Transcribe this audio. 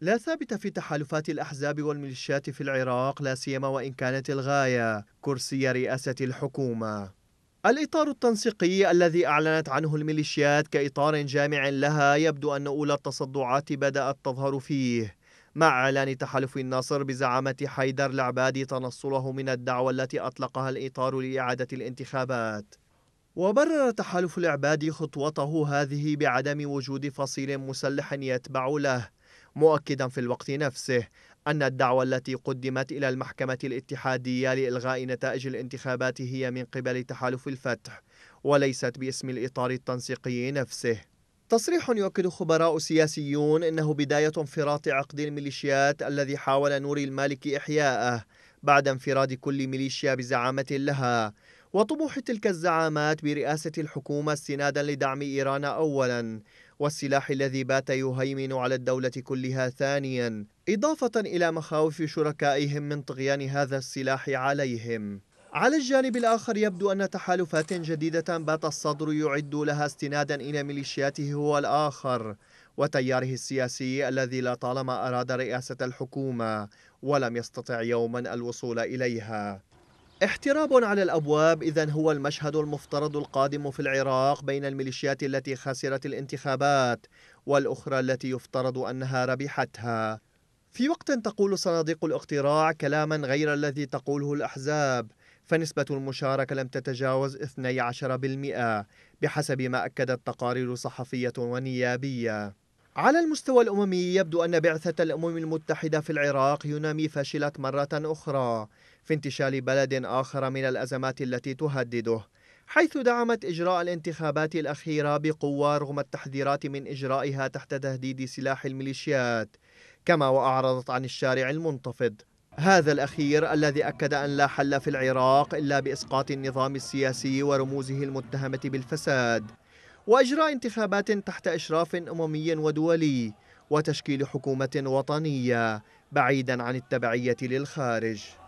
لا ثابت في تحالفات الأحزاب والميليشيات في العراق لا سيما وإن كانت الغاية كرسي رئاسة الحكومة الإطار التنسيقي الذي أعلنت عنه الميليشيات كإطار جامع لها يبدو أن أولى التصدعات بدأت تظهر فيه مع إعلان تحالف الناصر بزعامة حيدر العبادي تنصله من الدعوة التي أطلقها الإطار لإعادة الانتخابات وبرر تحالف العبادي خطوته هذه بعدم وجود فصيل مسلح يتبع له مؤكدا في الوقت نفسه أن الدعوة التي قدمت إلى المحكمة الاتحادية لإلغاء نتائج الانتخابات هي من قبل تحالف الفتح وليست باسم الإطار التنسيقي نفسه تصريح يؤكد خبراء سياسيون أنه بداية انفراط عقد الميليشيات الذي حاول نوري المالك إحياءه بعد انفراد كل ميليشيا بزعامة لها وطموح تلك الزعامات برئاسة الحكومة استنادا لدعم إيران أولا والسلاح الذي بات يهيمن على الدولة كلها ثانيا إضافة إلى مخاوف شركائهم من طغيان هذا السلاح عليهم على الجانب الآخر يبدو أن تحالفات جديدة بات الصدر يعد لها استنادا إلى ميليشياته هو الآخر وتياره السياسي الذي لطالما أراد رئاسة الحكومة ولم يستطع يوما الوصول إليها احتراب على الأبواب إذا هو المشهد المفترض القادم في العراق بين الميليشيات التي خسرت الانتخابات والأخرى التي يفترض أنها ربحتها في وقت تقول صناديق الاقتراع كلاما غير الذي تقوله الأحزاب فنسبة المشاركة لم تتجاوز 12% بحسب ما أكدت تقارير صحفية ونيابية على المستوى الأممي يبدو أن بعثة الأمم المتحدة في العراق يونامي فشلت مرة أخرى في انتشال بلد آخر من الأزمات التي تهدده حيث دعمت إجراء الانتخابات الأخيرة بقوة رغم التحذيرات من إجرائها تحت تهديد سلاح الميليشيات كما وأعرضت عن الشارع المنتفض هذا الأخير الذي أكد أن لا حل في العراق إلا بإسقاط النظام السياسي ورموزه المتهمة بالفساد وإجراء انتخابات تحت إشراف أممي ودولي وتشكيل حكومة وطنية بعيدا عن التبعية للخارج